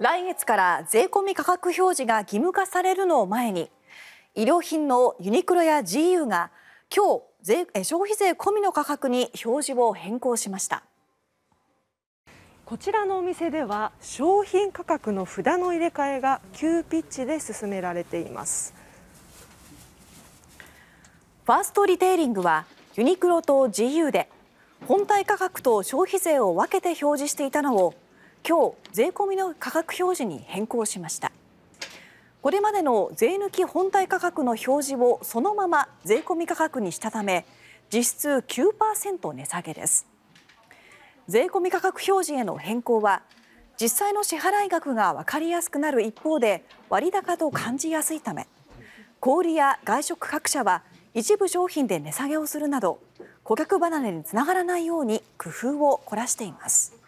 来月から税込み価格表示が義務化されるのを前に衣料品のユニクロや GU が今日税消費税込みの価格に表示を変更しましたこちらのお店では商品価格の札の入れ替えが急ピッチで進められていますファーストリテイリングはユニクロと GU で本体価格と消費税を分けて表示していたのを今日税込の価格表示に変更しましたこれまでの税抜き本体価格の表示をそのまま税込価格にしたため実質9%値下げです税込価格表示への変更は実際の支払額が分かりやすくなる一方で割高と感じやすいため小売や外食各社は一部商品で値下げをするなど顧客離れにつながらないように工夫を凝らしています。